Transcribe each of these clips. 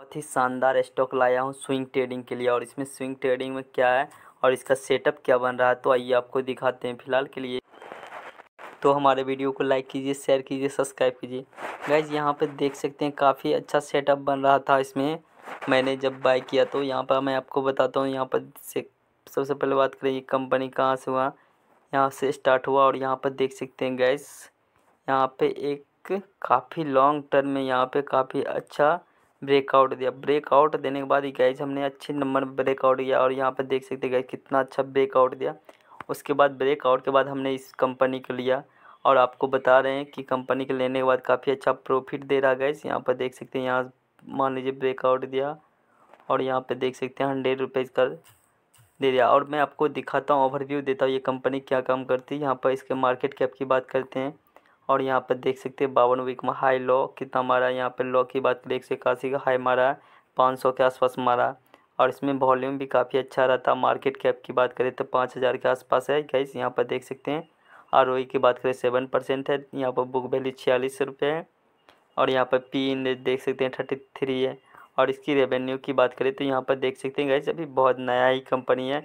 बहुत ही शानदार स्टॉक लाया हूँ स्विंग ट्रेडिंग के लिए और इसमें स्विंग ट्रेडिंग में क्या है और इसका सेटअप क्या बन रहा है तो आइए आपको दिखाते हैं फिलहाल के लिए तो हमारे वीडियो को लाइक कीजिए शेयर कीजिए सब्सक्राइब कीजिए गाइज यहाँ पर देख सकते हैं काफ़ी अच्छा सेटअप बन रहा था इसमें मैंने जब बाय किया तो यहाँ पर मैं आपको बताता हूँ यहाँ पर से सबसे पहले बात करें ये कंपनी कहाँ से हुआ यहाँ से स्टार्ट हुआ और यहाँ पर देख सकते हैं गैस यहाँ पे एक काफ़ी लॉन्ग टर्म में यहाँ पे काफ़ी अच्छा ब्रेकआउट दिया ब्रेकआउट देने के बाद ही गाइज हमने अच्छे नंबर में ब्रेकआउट दिया और यहाँ पर देख सकते गाइज कितना अच्छा ब्रेकआउट दिया उसके बाद ब्रेकआउट के बाद हमने इस कंपनी को लिया और आपको बता रहे हैं कि कंपनी के लेने के बाद काफ़ी अच्छा प्रॉफिट दे रहा गैस यहाँ पर देख सकते हैं यहाँ मान लीजिए ब्रेकआउट दिया और यहाँ पर देख सकते हैं हंड्रेड रुपीज़ का दे दिया और मैं आपको दिखाता हूँ ओवरव्यू देता हूँ ये कंपनी क्या काम करती है यहाँ पर इसके मार्केट कैप की बात करते हैं और यहाँ पर देख सकते हैं बावन वीक में हाई लो कितना मारा है यहाँ पर लो की बात करें एक सौ इक्यासी का हाई मारा है पाँच सौ के आसपास मारा और इसमें वॉल्यूम भी काफ़ी अच्छा था मार्केट कैप की बात करें तो पाँच हज़ार के आसपास है गैस यहाँ पर देख सकते हैं आर e की बात करें सेवन परसेंट है यहाँ पर बुक वैल्यू छियालीस रुपये है और यहाँ पर पी इन देख सकते हैं थर्टी थ्री है और इसकी रेवेन्यू की बात करें तो यहाँ पर देख सकते हैं गैस अभी बहुत नया ही कंपनी है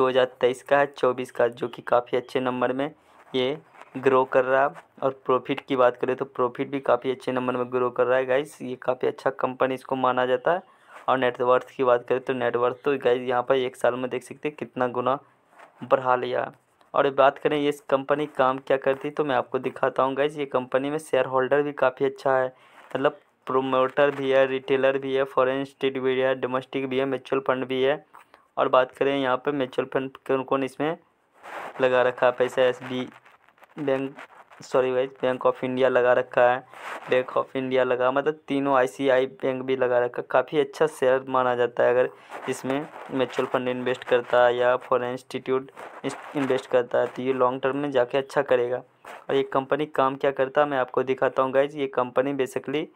तेईस का है चौबीस का जो कि काफ़ी अच्छे नंबर में ये ग्रो कर रहा है और प्रॉफिट की बात करें तो प्रॉफिट भी काफ़ी अच्छे नंबर में ग्रो कर रहा है गाइस ये काफ़ी अच्छा कंपनी इसको माना जाता है और नेटवर्थ की बात करें तो नेटवर्थ तो गाइस यहाँ पर एक साल में देख सकते हैं कितना गुना बढ़ा लिया और बात करें ये कंपनी काम क्या करती तो मैं आपको दिखाता हूँ गाइज ये कंपनी में शेयर होल्डर भी काफ़ी अच्छा है मतलब प्रोमोटर भी है रिटेलर भी है फ़ॉरन स्टेट भी है डोमेस्टिक भी है म्यूचुअल फंड भी है और बात करें यहाँ पर म्यूचुअल फंड कौन कौन इसमें लगा रखा है पैसा एस बी बैंक सॉरी भाई बैंक ऑफ इंडिया लगा रखा है बैंक ऑफ इंडिया लगा मतलब तीनों आईसीआई बैंक भी लगा रखा है काफ़ी अच्छा शेयर माना जाता है अगर इसमें म्यूचुअल फंड इन्वेस्ट करता है या फॉरेन इंस्टीट्यूट इन्वेस्ट करता है तो ये लॉन्ग टर्म में जाके अच्छा करेगा और ये कंपनी काम क्या करता है मैं आपको दिखाता हूँ गाइज ये कंपनी बेसिकली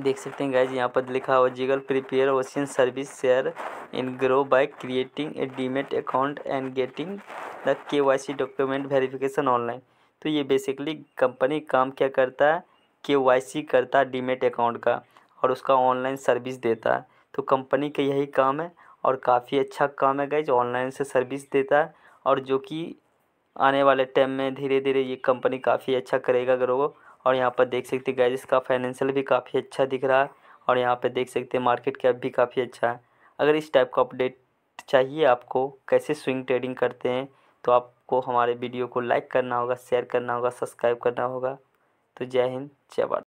देख सकते हैं गाइज यहाँ पर लिखा हुआ jiggle prepare ocean service share in Groww by creating a demat account and getting the K Y C document verification online तो ये बेसिकली कंपनी काम क्या करता है के वाई सी करता है डीमेट अकाउंट का और उसका ऑनलाइन सर्विस देता है तो कंपनी का यही काम है और काफ़ी अच्छा काम है गाइज ऑनलाइन से सर्विस देता है और जो कि आने वाले टाइम में धीरे धीरे ये कंपनी काफ़ी अच्छा करेगा ग्रो और यहाँ पर देख सकते गैज इसका फाइनेंशियल भी काफ़ी अच्छा दिख रहा है और यहाँ पर देख सकते हैं मार्केट कैप भी काफ़ी अच्छा है अगर इस टाइप का अपडेट चाहिए आपको कैसे स्विंग ट्रेडिंग करते हैं तो आपको हमारे वीडियो को लाइक करना होगा शेयर करना होगा सब्सक्राइब करना होगा तो जय हिंद जय भारत